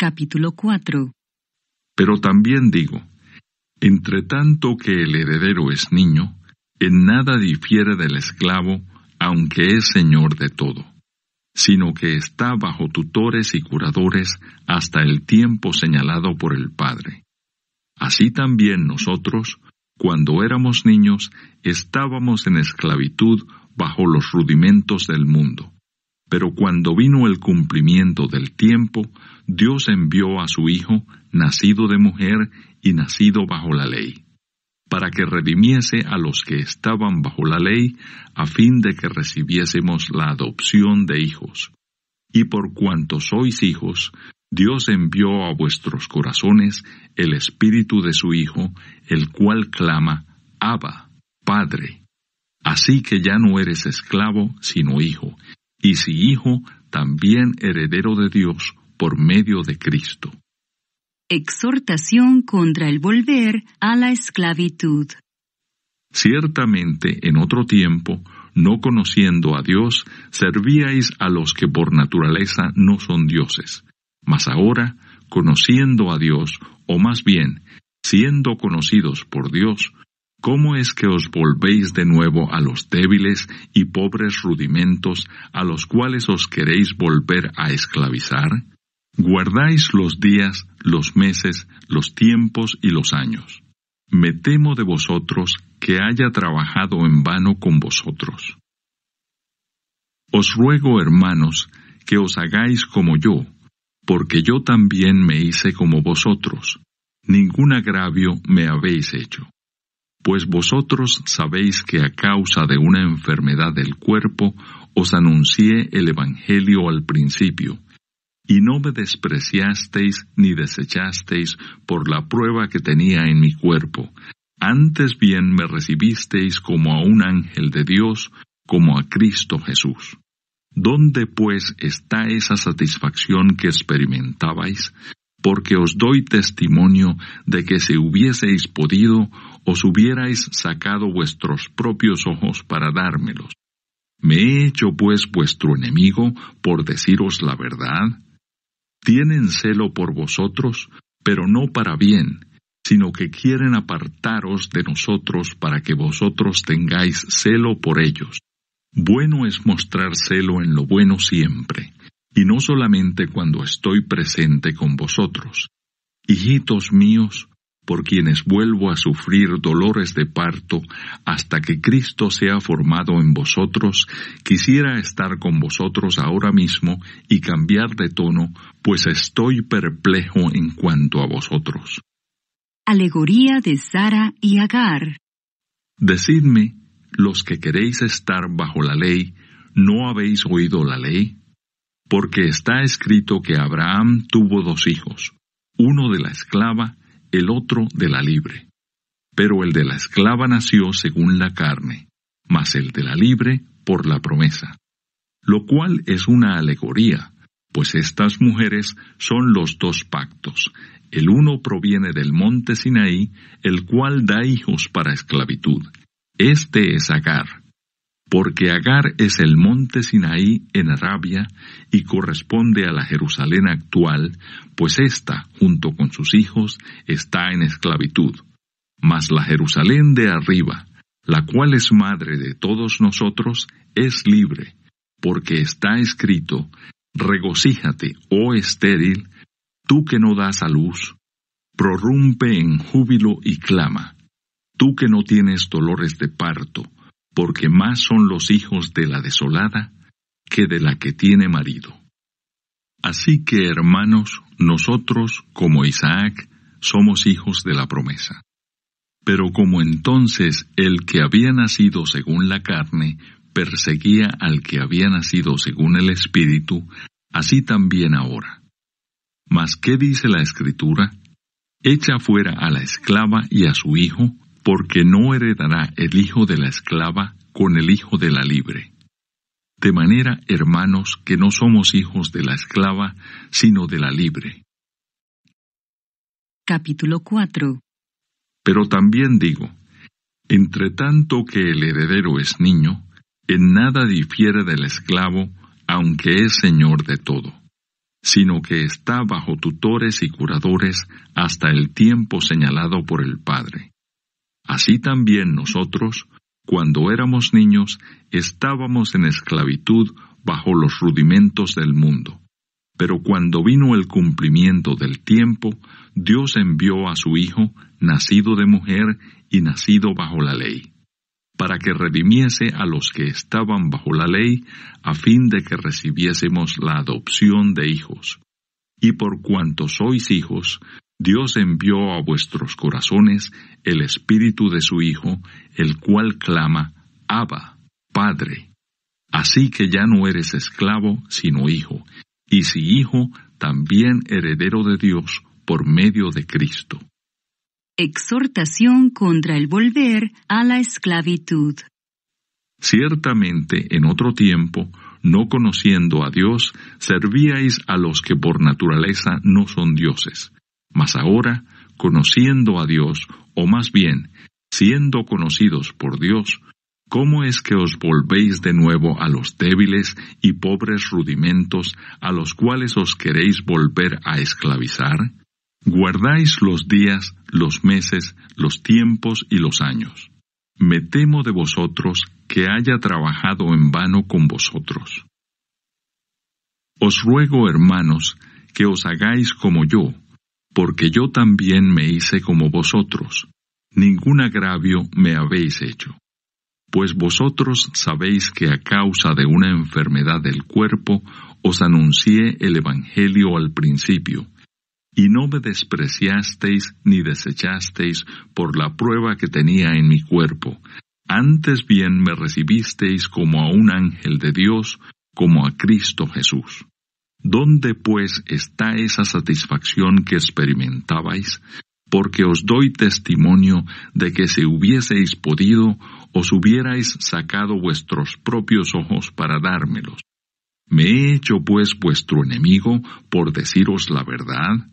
Capítulo 4 Pero también digo, entre tanto que el heredero es niño, en nada difiere del esclavo, aunque es señor de todo, sino que está bajo tutores y curadores hasta el tiempo señalado por el Padre. Así también nosotros, cuando éramos niños, estábamos en esclavitud bajo los rudimentos del mundo. Pero cuando vino el cumplimiento del tiempo, Dios envió a su Hijo, nacido de mujer y nacido bajo la ley, para que redimiese a los que estaban bajo la ley, a fin de que recibiésemos la adopción de hijos. Y por cuanto sois hijos, Dios envió a vuestros corazones el Espíritu de su Hijo, el cual clama, Abba, Padre. Así que ya no eres esclavo, sino hijo, y si hijo, también heredero de Dios por medio de Cristo. Exhortación contra el volver a la esclavitud. Ciertamente en otro tiempo, no conociendo a Dios, servíais a los que por naturaleza no son dioses. Mas ahora, conociendo a Dios, o más bien, siendo conocidos por Dios, ¿Cómo es que os volvéis de nuevo a los débiles y pobres rudimentos a los cuales os queréis volver a esclavizar? Guardáis los días, los meses, los tiempos y los años. Me temo de vosotros que haya trabajado en vano con vosotros. Os ruego, hermanos, que os hagáis como yo, porque yo también me hice como vosotros. Ningún agravio me habéis hecho pues vosotros sabéis que a causa de una enfermedad del cuerpo os anuncié el Evangelio al principio, y no me despreciasteis ni desechasteis por la prueba que tenía en mi cuerpo, antes bien me recibisteis como a un ángel de Dios, como a Cristo Jesús. ¿Dónde pues está esa satisfacción que experimentabais porque os doy testimonio de que si hubieseis podido, os hubierais sacado vuestros propios ojos para dármelos. ¿Me he hecho pues vuestro enemigo por deciros la verdad? Tienen celo por vosotros, pero no para bien, sino que quieren apartaros de nosotros para que vosotros tengáis celo por ellos. Bueno es mostrar celo en lo bueno siempre y no solamente cuando estoy presente con vosotros. Hijitos míos, por quienes vuelvo a sufrir dolores de parto hasta que Cristo sea formado en vosotros, quisiera estar con vosotros ahora mismo y cambiar de tono, pues estoy perplejo en cuanto a vosotros. Alegoría de Sara y Agar. Decidme, los que queréis estar bajo la ley, ¿no habéis oído la ley? porque está escrito que Abraham tuvo dos hijos, uno de la esclava, el otro de la libre. Pero el de la esclava nació según la carne, mas el de la libre por la promesa. Lo cual es una alegoría, pues estas mujeres son los dos pactos. El uno proviene del monte Sinaí, el cual da hijos para esclavitud. Este es Agar, porque Agar es el monte Sinaí en Arabia y corresponde a la Jerusalén actual, pues ésta, junto con sus hijos, está en esclavitud. Mas la Jerusalén de arriba, la cual es madre de todos nosotros, es libre, porque está escrito, Regocíjate, oh estéril, tú que no das a luz, prorrumpe en júbilo y clama, tú que no tienes dolores de parto, porque más son los hijos de la desolada que de la que tiene marido. Así que, hermanos, nosotros, como Isaac, somos hijos de la promesa. Pero como entonces el que había nacido según la carne perseguía al que había nacido según el Espíritu, así también ahora. Mas, ¿qué dice la Escritura? Echa fuera a la esclava y a su hijo, porque no heredará el hijo de la esclava con el Hijo de la Libre. De manera, hermanos, que no somos hijos de la esclava, sino de la libre. Capítulo 4 Pero también digo, entre tanto que el heredero es niño, en nada difiere del esclavo, aunque es señor de todo, sino que está bajo tutores y curadores hasta el tiempo señalado por el Padre. Así también nosotros, cuando éramos niños, estábamos en esclavitud bajo los rudimentos del mundo. Pero cuando vino el cumplimiento del tiempo, Dios envió a su Hijo, nacido de mujer y nacido bajo la ley, para que redimiese a los que estaban bajo la ley, a fin de que recibiésemos la adopción de hijos. Y por cuanto sois hijos, Dios envió a vuestros corazones el Espíritu de su Hijo, el cual clama, Abba, Padre. Así que ya no eres esclavo, sino hijo, y si hijo, también heredero de Dios por medio de Cristo. Exhortación contra el volver a la esclavitud. Ciertamente en otro tiempo, no conociendo a Dios, servíais a los que por naturaleza no son dioses mas ahora, conociendo a Dios, o más bien, siendo conocidos por Dios, ¿cómo es que os volvéis de nuevo a los débiles y pobres rudimentos a los cuales os queréis volver a esclavizar? Guardáis los días, los meses, los tiempos y los años. Me temo de vosotros que haya trabajado en vano con vosotros. Os ruego, hermanos, que os hagáis como yo, porque yo también me hice como vosotros, ningún agravio me habéis hecho. Pues vosotros sabéis que a causa de una enfermedad del cuerpo os anuncié el Evangelio al principio, y no me despreciasteis ni desechasteis por la prueba que tenía en mi cuerpo, antes bien me recibisteis como a un ángel de Dios, como a Cristo Jesús. ¿Dónde pues está esa satisfacción que experimentabais? Porque os doy testimonio de que si hubieseis podido, os hubierais sacado vuestros propios ojos para dármelos. ¿Me he hecho pues vuestro enemigo por deciros la verdad?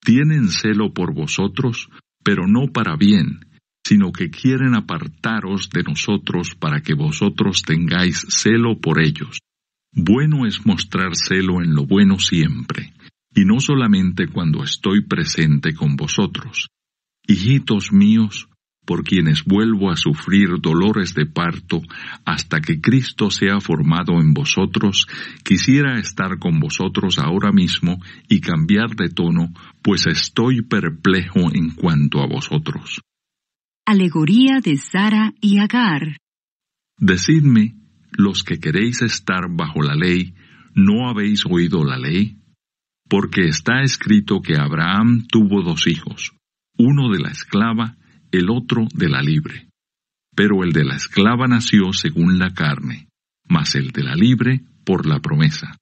Tienen celo por vosotros, pero no para bien, sino que quieren apartaros de nosotros para que vosotros tengáis celo por ellos. Bueno es mostrar celo en lo bueno siempre, y no solamente cuando estoy presente con vosotros. Hijitos míos, por quienes vuelvo a sufrir dolores de parto hasta que Cristo sea formado en vosotros, quisiera estar con vosotros ahora mismo y cambiar de tono, pues estoy perplejo en cuanto a vosotros. Alegoría de Sara y Agar. Decidme, los que queréis estar bajo la ley, ¿no habéis oído la ley? Porque está escrito que Abraham tuvo dos hijos, uno de la esclava, el otro de la libre. Pero el de la esclava nació según la carne, mas el de la libre por la promesa.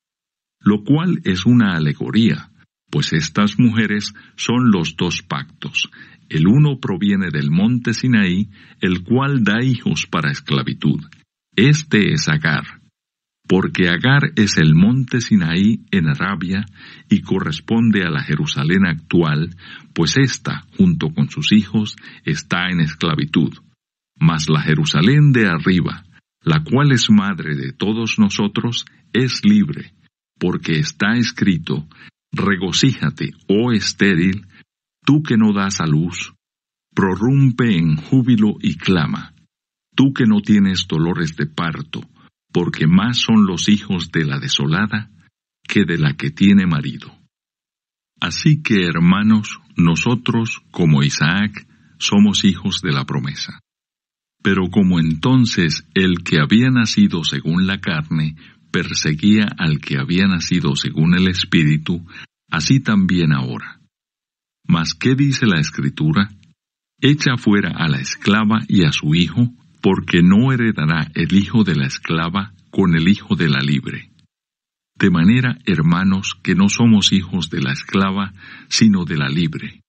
Lo cual es una alegoría, pues estas mujeres son los dos pactos. El uno proviene del monte Sinaí, el cual da hijos para esclavitud, este es Agar, porque Agar es el monte Sinaí en Arabia y corresponde a la Jerusalén actual, pues ésta, junto con sus hijos, está en esclavitud. Mas la Jerusalén de arriba, la cual es madre de todos nosotros, es libre, porque está escrito, Regocíjate, oh estéril, tú que no das a luz, prorrumpe en júbilo y clama tú que no tienes dolores de parto, porque más son los hijos de la desolada que de la que tiene marido. Así que, hermanos, nosotros, como Isaac, somos hijos de la promesa. Pero como entonces el que había nacido según la carne perseguía al que había nacido según el Espíritu, así también ahora. Mas ¿qué dice la Escritura? Echa fuera a la esclava y a su hijo, porque no heredará el hijo de la esclava con el hijo de la libre. De manera, hermanos, que no somos hijos de la esclava, sino de la libre.